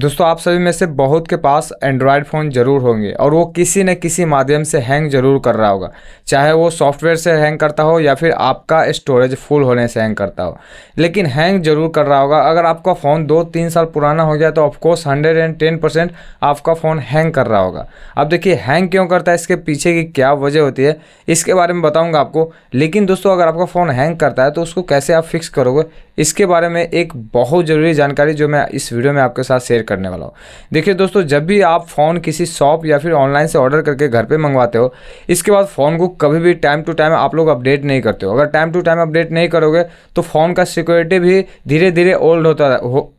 दोस्तों आप सभी में से बहुत के पास एंड्रॉयड फ़ोन ज़रूर होंगे और वो किसी न किसी माध्यम से हैंग ज़रूर कर रहा होगा चाहे वो सॉफ्टवेयर से हैंग करता हो या फिर आपका स्टोरेज फुल होने से हैंग करता हो लेकिन हैंग ज़रूर कर रहा होगा अगर आपका फ़ोन दो तीन साल पुराना हो गया तो of course hundred and ten percent आपका फ़ोन हैंग कर रहा होगा अब देखिए हैंग क्यों करता है इसके पीछे की क्या वजह होती है इसके बारे में बताऊँगा आपको लेकिन दोस्तों अगर आपका फ़ोन हैंग करता है तो उसको कैसे आप फिक्स करोगे इसके बारे में एक बहुत ज़रूरी जानकारी जो मैं इस वीडियो में आपके साथ शेयर करने वाला हूँ देखिए दोस्तों जब भी आप फ़ोन किसी शॉप या फिर ऑनलाइन से ऑर्डर करके घर पर मंगवाते हो इसके बाद फ़ोन को कभी भी टाइम टू टाइम आप लोग अपडेट नहीं करते हो अगर टाइम टू टाइम अपडेट नहीं करोगे तो फ़ोन का सिक्योरिटी भी धीरे धीरे ओल्ड होता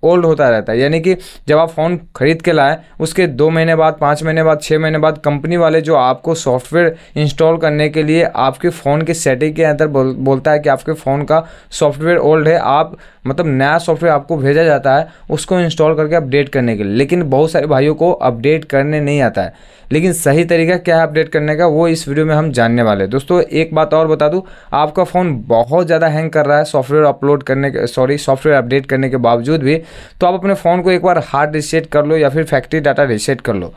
ओल्ड होता रहता है यानी कि जब आप फ़ोन खरीद के लाएँ उसके दो महीने बाद पाँच महीने बाद छः महीने बाद कंपनी वाले जो आपको सॉफ्टवेयर इंस्टॉल करने के लिए आपके फ़ोन के सेटिंग के अंदर बोल, बोलता है कि आपके फ़ोन का सॉफ्टवेयर ओल्ड है आप मतलब नया सॉफ्टवेयर आपको भेजा जाता है उसको इंस्टॉल करके अपडेट अपडेट करने के लिए लेकिन बहुत सारे भाइयों को अपडेट करने नहीं आता है लेकिन सही तरीका क्या है अपडेट करने का वो इस वीडियो में हम जानने वाले हैं दोस्तों एक बात और बता दूँ आपका फ़ोन बहुत ज़्यादा हैंग कर रहा है सॉफ्टवेयर अपलोड करने के सॉरी सॉफ्टवेयर अपडेट करने के बावजूद भी तो आप अपने फ़ोन को एक बार हार्ड रिसेट कर लो या फिर फैक्ट्री डाटा रिसेट कर लो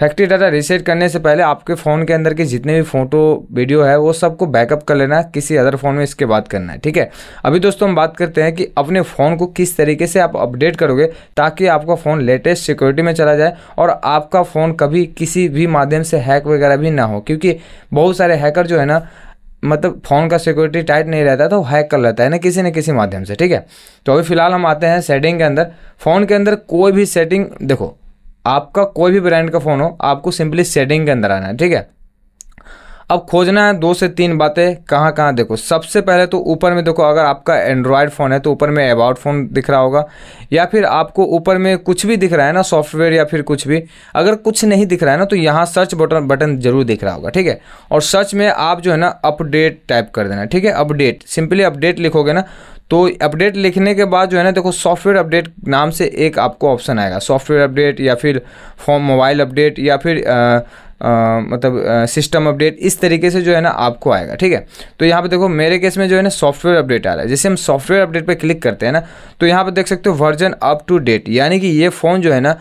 फैक्ट्री डाटा रीसेट करने से पहले आपके फ़ोन के अंदर के जितने भी फ़ोटो वीडियो है वो सबको बैकअप कर लेना है किसी अदर फ़ोन में इसके बात करना है ठीक है अभी दोस्तों हम बात करते हैं कि अपने फ़ोन को किस तरीके से आप अपडेट करोगे ताकि आपका फ़ोन लेटेस्ट सिक्योरिटी में चला जाए और आपका फ़ोन कभी किसी भी माध्यम से हैक वगैरह भी ना हो क्योंकि बहुत सारे हैकर जो है ना मतलब फ़ोन का सिक्योरिटी टाइट नहीं रहता तो हैक कर लेता है ना किसी न किसी माध्यम से ठीक है तो अभी फ़िलहाल हम आते हैं सेटिंग के अंदर फ़ोन के अंदर कोई भी सेटिंग देखो आपका कोई भी ब्रांड का फ़ोन हो आपको सिंपली सेटिंग के अंदर आना है ठीक है अब खोजना है दो से तीन बातें कहाँ कहाँ देखो सबसे पहले तो ऊपर में देखो अगर आपका एंड्रॉयड फ़ोन है तो ऊपर में अबाउट फ़ोन दिख रहा होगा या फिर आपको ऊपर में कुछ भी दिख रहा है ना सॉफ्टवेयर या फिर कुछ भी अगर कुछ नहीं दिख रहा है ना तो यहाँ सर्च बटन बटन जरूर दिख रहा होगा ठीक है और सर्च में आप जो है ना अपडेट टाइप कर देना ठीक है अपडेट सिंपली अपडेट लिखोगे ना तो अपडेट लिखने के बाद जो है ना देखो सॉफ्टवेयर अपडेट नाम से एक आपको ऑप्शन आएगा सॉफ्टवेयर अपडेट या फिर फॉर्म मोबाइल अपडेट या फिर आ, आ, मतलब सिस्टम अपडेट इस तरीके से जो है ना आपको आएगा ठीक है तो यहाँ पे देखो मेरे केस में जो है ना सॉफ्टवेयर अपडेट आ रहा है जैसे हम सॉफ्टवेयर अपडेट पे क्लिक करते हैं ना तो यहाँ पे देख सकते हो वर्जन अप टू डेट यानी कि ये फ़ोन जो है ना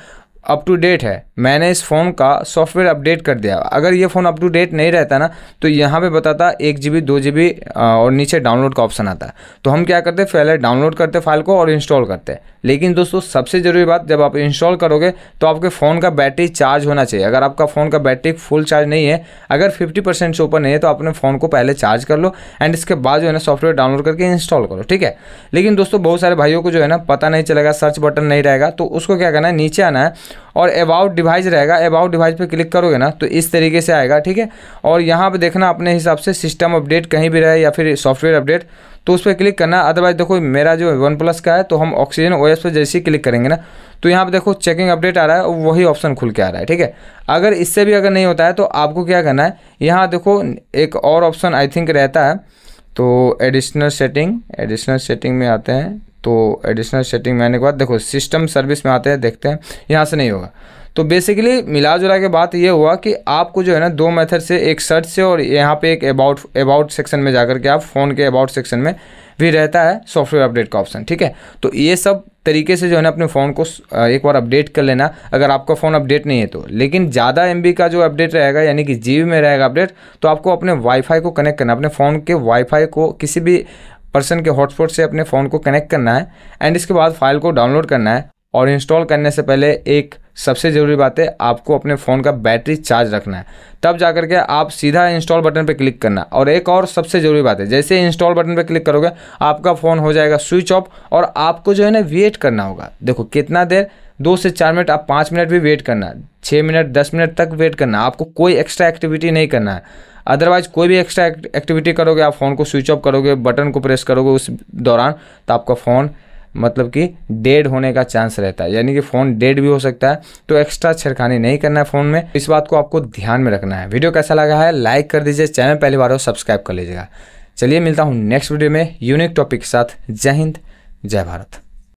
अप टू डेट है मैंने इस फ़ोन का सॉफ्टवेयर अपडेट कर दिया अगर ये फ़ोन अप टू डेट नहीं रहता ना तो यहाँ पे बताता एक जी बी दो जी बी और नीचे डाउनलोड का ऑप्शन आता है तो हम क्या करते हैं पहले डाउनलोड करते फाइल को और इंस्टॉल करते हैं लेकिन दोस्तों सबसे ज़रूरी बात जब आप इंस्टॉल करोगे तो आपके फ़ोन का बैटरी चार्ज होना चाहिए अगर आपका फ़ोन का बैटरी फुल चार्ज नहीं है अगर फिफ्टी परसेंट से ऊपर नहीं है तो अपने फ़ोन को पहले चार्ज कर लो एंड इसके बाद जो है ना सॉफ्टवेयर डाउनलोड करके इंस्टॉल करो ठीक है लेकिन दोस्तों बहुत सारे भाइयों को जो है ना पता नहीं चलेगा सर्च बटन नहीं रहेगा तो उसको क्या करना है नीचे आना है और अबाउट डिवाइस रहेगा अबाउट डिवाइस पे क्लिक करोगे ना तो इस तरीके से आएगा ठीक है और यहाँ पे देखना अपने हिसाब से सिस्टम अपडेट कहीं भी रहे या फिर सॉफ्टवेयर अपडेट तो उस पर क्लिक करना अदरवाइज देखो मेरा जो वन प्लस का है तो हम ऑक्सीजन ओ पर जैसे ही क्लिक करेंगे ना तो यहाँ पे देखो चेकिंग अपडेट आ रहा है वही ऑप्शन खुल के आ रहा है ठीक है अगर इससे भी अगर नहीं होता है तो आपको क्या करना है यहाँ देखो एक और ऑप्शन आई थिंक रहता है तो एडिशनल सेटिंग एडिशनल सेटिंग में आते हैं तो एडिशनल सेटिंग में आने के बाद देखो सिस्टम सर्विस में आते हैं देखते हैं यहाँ से नहीं होगा तो बेसिकली मिला जुला के बात ये हुआ कि आपको जो है ना दो मेथड से एक सर्च से और यहाँ पे एक अबाउट अबाउट सेक्शन में जाकर के आप फ़ोन के अबाउट सेक्शन में भी रहता है सॉफ्टवेयर अपडेट का ऑप्शन ठीक है तो ये सब तरीके से जो है ना अपने फ़ोन को एक बार अपडेट कर लेना अगर आपका फ़ोन अपडेट नहीं है तो लेकिन ज़्यादा एम का जो अपडेट रहेगा यानी कि जी में रहेगा अपडेट तो आपको अपने वाईफाई को कनेक्ट करना अपने फ़ोन के वाईफाई को किसी भी पर्सन के हॉटस्पॉट से अपने फ़ोन को कनेक्ट करना है एंड इसके बाद फाइल को डाउनलोड करना है और इंस्टॉल करने से पहले एक सबसे ज़रूरी बात है आपको अपने फ़ोन का बैटरी चार्ज रखना है तब जा करके आप सीधा इंस्टॉल बटन पर क्लिक करना और एक और सबसे ज़रूरी बात है जैसे इंस्टॉल बटन पर क्लिक करोगे आपका फ़ोन हो जाएगा स्विच ऑफ और आपको जो है ना वेट करना होगा देखो कितना देर दो से चार मिनट आप पाँच मिनट भी वेट करना छः मिनट दस मिनट तक वेट करना आपको कोई एक्स्ट्रा एक्टिविटी नहीं करना है अदरवाइज कोई भी एक्स्ट्रा एक्टिविटी करोगे आप फ़ोन को स्विच ऑफ करोगे बटन को प्रेस करोगे उस दौरान तो आपका फ़ोन मतलब कि डेड होने का चांस रहता है यानी कि फ़ोन डेड भी हो सकता है तो एक्स्ट्रा छेड़खानी नहीं करना है फ़ोन में इस बात को आपको ध्यान में रखना है वीडियो कैसा लगा है लाइक कर दीजिए चैनल पहली बार हो सब्सक्राइब कर लीजिएगा चलिए मिलता हूँ नेक्स्ट वीडियो में यूनिक टॉपिक के साथ जय हिंद जय भारत